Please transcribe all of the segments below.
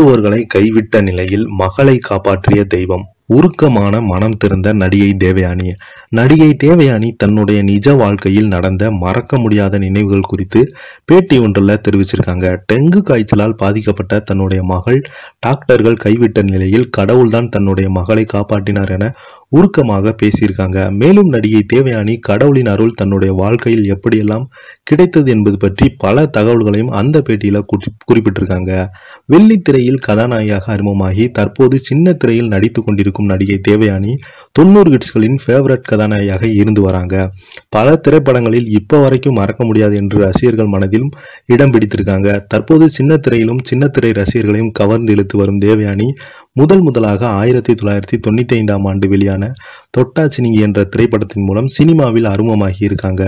மருத்துவர்களை கைவிட்ட நிலையில் மகளை காப்பாற்றிய தெய்வம் உருக்கமான மனம் திறந்த நடிகை தேவயானி நடிகை தேவயானி தன்னுடைய நிஜ வாழ்க்கையில் நடந்த மறக்க முடியாத நினைவுகள் குறித்து பேட்டி ஒன்றில் தெரிவிச்சிருக்காங்க டெங்கு காய்ச்சலால் பாதிக்கப்பட்ட தன்னுடைய மகள் டாக்டர்கள் கைவிட்ட நிலையில் கடவுள்தான் தன்னுடைய மகளை காப்பாற்றினார் என உருக்கமாக பேசியிருக்காங்க மேலும் நடிகை தேவயானி கடவுளின் அருள் தன்னுடைய வாழ்க்கையில் எப்படியெல்லாம் கிடைத்தது என்பது பற்றி பல தகவல்களையும் அந்த பேட்டியில் குறிப்பிட்டிருக்காங்க வெள்ளித்திரையில் கதாநாயகியாக அறிமுகமாகி தற்போது சின்ன திரையில் நடித்து கொண்டிருக்கும் நடிகை தேவயானி தொண்ணூறு கிட்ஸ்களின் ஃபேவரட் கதாநாயகியாக இருந்து வராங்க பல திரைப்படங்களில் இப்போ வரைக்கும் மறக்க முடியாது என்று ரசிகர்கள் மனதிலும் இடம் பிடித்திருக்காங்க தற்போது சின்ன திரையிலும் சின்ன திரை ரசிகர்களையும் கவர்ந்து இழுத்து வரும் தேவயானி முதல் முதலாக ஆயிரத்தி தொள்ளாயிரத்தி தொண்ணூற்றி ஐந்தாம் ஆண்டு வெளியான தொட்டாச்சினிங்கி என்ற திரைப்படத்தின் மூலம் சினிமாவில் அறிமுகமாகி இருக்காங்க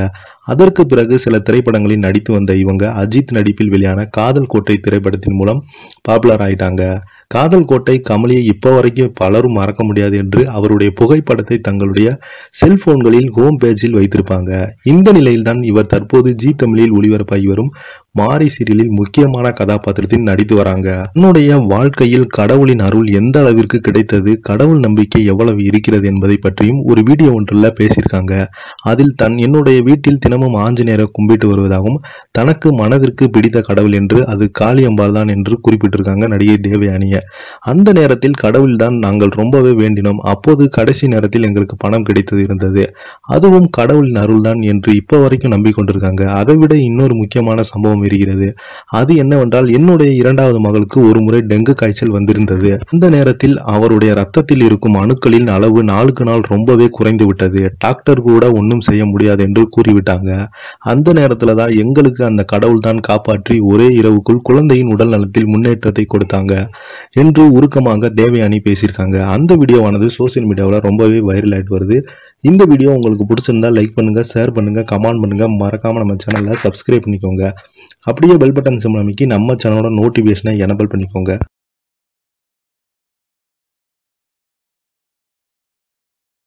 அதற்கு பிறகு சில திரைப்படங்களில் நடித்து வந்த இவங்க அஜித் நடிப்பில் வெளியான காதல் கோட்டை திரைப்படத்தின் மூலம் பாப்புலர் ஆயிட்டாங்க காதல் கோட்டை கமலியை இப்போ வரைக்கும் பலரும் மறக்க முடியாது என்று அவருடைய புகைப்படத்தை தங்களுடைய செல்போன்களில் ஹோம் பேஜில் வைத்திருப்பாங்க இந்த நிலையில்தான் இவர் தற்போது ஜி தமிழில் ஒளிபரப்பாகி வரும் மாரி சீரியலில் முக்கியமான கதாபாத்திரத்தில் நடித்து வராங்க தன்னுடைய வாழ்க்கையில் கடவுளின் அருள் எந்த அளவிற்கு கிடைத்தது கடவுள் நம்பிக்கை எவ்வளவு இருக்கிறது என்பதை பற்றியும் ஒரு வீடியோ ஒன்றில் பேசியிருக்காங்க அதில் தன் என்னுடைய வீட்டில் தினமும் நேரம் கும்பிட்டு வருவதாகவும் தனக்கு மனதிற்கு பிடித்த கடவுள் என்று அது காளியம்பாள் தான் என்று குறிப்பிட்டிருக்காங்க நடிகை தேவயானிய அந்த நேரத்தில் கடவுள்தான் நாங்கள் ரொம்பவே வேண்டினோம் அப்போது கடைசி நேரத்தில் எங்களுக்கு பணம் கிடைத்தது இருந்தது அதுவும் கடவுளின் அருள்தான் என்று இப்போ வரைக்கும் நம்பிக்கொண்டிருக்காங்க அதைவிட இன்னொரு முக்கியமான சம்பவம் இருக்கிறது அது என்னவென்றால் என்னுடைய இரண்டாவது மகளுக்கு ஒரு முறை டெங்கு காய்ச்சல் வந்திருந்தது அந்த நேரத்தில் அவருடைய ரத்தத்தில் இருக்கும் அணுக்களின் அளவு நாளுக்கு நாள் ரொம்பவே குறைந்து விட்டது டாக்டர் கூட ஒன்றும் செய்ய முடியாது என்று கூறிவிட்டாங்க அந்த நேரத்தில் தான் எங்களுக்கு அந்த கடவுள் தான் காப்பாற்றி ஒரே இரவுக்குள் குழந்தையின் உடல் நலத்தில் முன்னேற்றத்தை கொடுத்தாங்க என்று உருக்கமாக தேவயானி பேசியிருக்காங்க அந்த வீடியோவானது சோசியல் மீடியாவில் ரொம்பவே வைரல் ஆகிட்டு வருது இந்த வீடியோ உங்களுக்கு பிடிச்சிருந்தா லைக் பண்ணுங்கள் ஷேர் பண்ணுங்கள் கமெண்ட் பண்ணுங்கள் மறக்காமல் நம்ம சேனலை சப்ஸ்கிரைப் பண்ணிக்கோங்க அப்படியே பெல் பட்டன் சிம்மிக்கி நம்ம சேனலோட நோட்டிஃபிகேஷனை எனபிள் பண்ணிக்கோங்க